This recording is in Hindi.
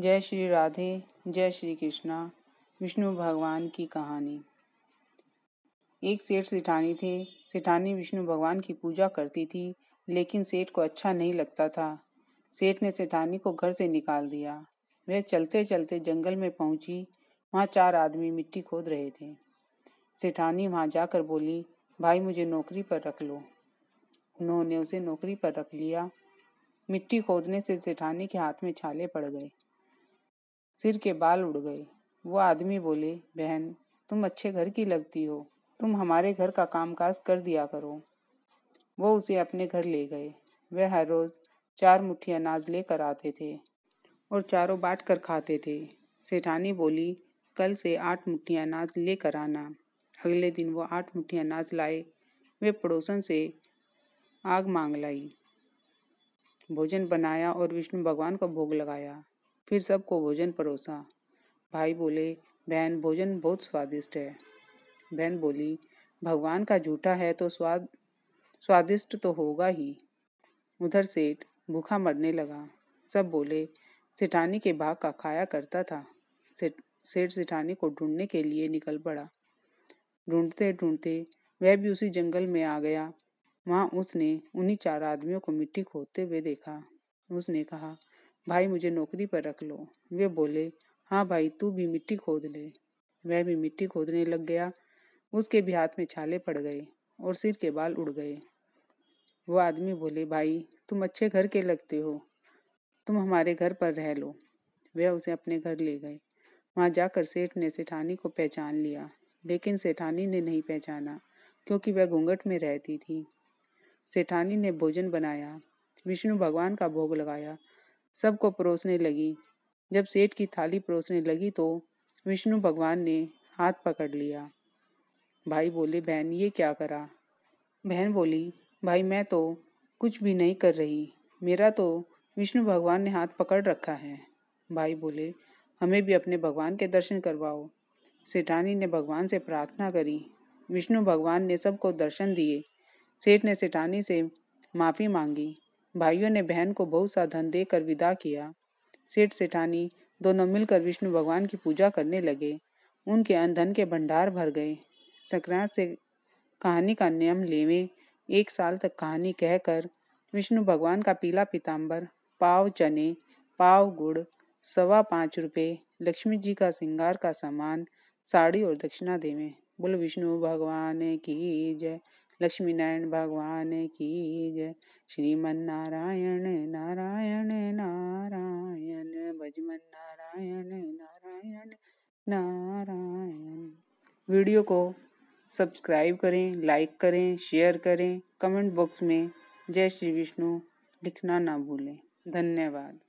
जय श्री राधे जय श्री कृष्णा विष्णु भगवान की कहानी एक सेठ सेठानी थे सेठानी विष्णु भगवान की पूजा करती थी लेकिन सेठ को अच्छा नहीं लगता था सेठ ने सेठानी को घर से निकाल दिया वह चलते चलते जंगल में पहुंची वहाँ चार आदमी मिट्टी खोद रहे थे सेठानी वहाँ जाकर बोली भाई मुझे नौकरी पर रख लो उन्होंने उसे नौकरी पर रख लिया मिट्टी खोदने से सेठानी के हाथ में छाले पड़ गए सिर के बाल उड़ गए वो आदमी बोले बहन तुम अच्छे घर की लगती हो तुम हमारे घर का कामकाज कर दिया करो वो उसे अपने घर ले गए वह हर रोज चार मुट्ठी अनाज लेकर आते थे और चारों बांट कर खाते थे सेठानी बोली कल से आठ मुट्ठी अनाज लेकर आना अगले दिन वो आठ मुट्ठी अनाज लाए वे पड़ोसन से आग मांग लाई भोजन बनाया और विष्णु भगवान को भोग लगाया फिर सबको भोजन परोसा भाई बोले बहन भोजन बहुत स्वादिष्ट है बहन बोली भगवान का झूठा है तो स्वाद स्वादिष्ट तो होगा ही उधर सेठ भूखा मरने लगा सब बोले सेठानी के भाग का खाया करता था सेठ सिठानी सेठानी को ढूंढने के लिए निकल पड़ा ढूंढते ढूंढते वह भी उसी जंगल में आ गया वहाँ उसने उन्हीं चार आदमियों को मिट्टी खोदते हुए देखा उसने कहा भाई मुझे नौकरी पर रख लो वे बोले हाँ भाई तू भी मिट्टी खोद ले वह भी मिट्टी खोदने लग गया उसके भी हाथ में छाले पड़ गए और सिर के बाल उड़ गए वो आदमी बोले भाई तुम अच्छे घर के लगते हो तुम हमारे घर पर रह लो वह उसे अपने घर ले गए वहाँ जाकर सेठ ने सेठानी को पहचान लिया लेकिन सेठानी ने नहीं पहचाना क्योंकि वह घूंघट में रहती थी सेठानी ने भोजन बनाया विष्णु भगवान का भोग लगाया सबको परोसने लगी जब सेठ की थाली परोसने लगी तो विष्णु भगवान ने हाथ पकड़ लिया भाई बोले बहन ये क्या करा बहन बोली भाई मैं तो कुछ भी नहीं कर रही मेरा तो विष्णु भगवान ने हाथ पकड़ रखा है भाई बोले हमें भी अपने भगवान के दर्शन करवाओ सेठानी ने भगवान से प्रार्थना करी विष्णु भगवान ने सबको दर्शन दिए सेठ ने सेठानी से माफ़ी मांगी भाइयों ने बहन को बहुत सा धन देकर विदा किया सेठ सेठानी दोनों मिलकर विष्णु भगवान की पूजा करने लगे उनके अंधन के भंडार भर गए संक्रांत से कहानी का नियम लेवे एक साल तक कहानी कहकर विष्णु भगवान का पीला पीताम्बर पाव चने पाव गुड़ सवा पाँच रुपये लक्ष्मी जी का श्रृंगार का सामान साड़ी और दक्षिणा देवें बोल विष्णु भगवान की जय लक्ष्मी नारायण भगवान की जय श्रीमन नारायण नारायण नारायण भजमन नारायण नारायण नारायण वीडियो को सब्सक्राइब करें लाइक करें शेयर करें कमेंट बॉक्स में जय श्री विष्णु लिखना ना भूलें धन्यवाद